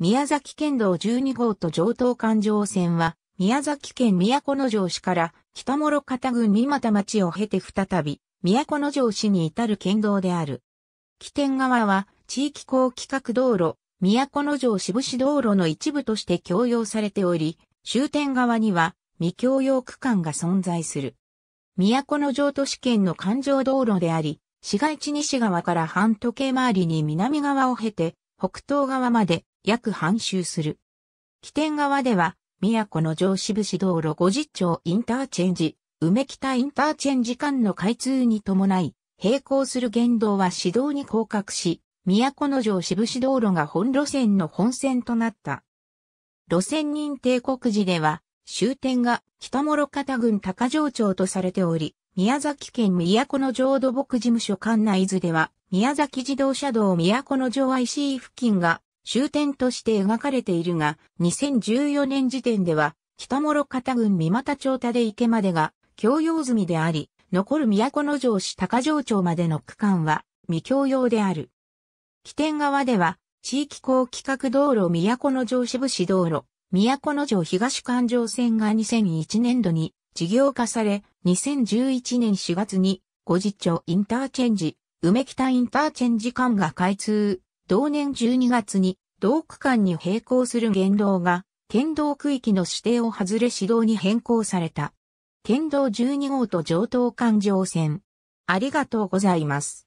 宮崎県道12号と上東環状線は、宮崎県都城市から北諸方郡三股町を経て再び、都城市に至る県道である。起点側は、地域公規格道路、都城渋市道路の一部として共用されており、終点側には未共用区間が存在する。都城都市圏の環状道路であり、市街地西側から半時計回りに南側を経て、北東側まで約半周する。起点側では、宮古の城渋市道路50町インターチェンジ、梅北インターチェンジ間の開通に伴い、並行する言動は市道に降格し、都の城渋部市道路が本路線の本線となった。路線認定告示では、終点が北諸方郡高城町とされており、宮崎県都の城土木事務所管内図では、宮崎自動車道都の城 IC 付近が終点として描かれているが、2014年時点では、北諸方郡三股町田で池までが共用済みであり、残る都城市高城町までの区間は未共用である。起点側では、地域高規格道路都城支部市道路、都城東環状線が2001年度に事業化され、2011年4月に、五次町インターチェンジ、梅北インターチェンジ間が開通。同年12月に同区間に並行する言動が県道区域の指定を外れ指導に変更された。県道12号と上東環状線。ありがとうございます。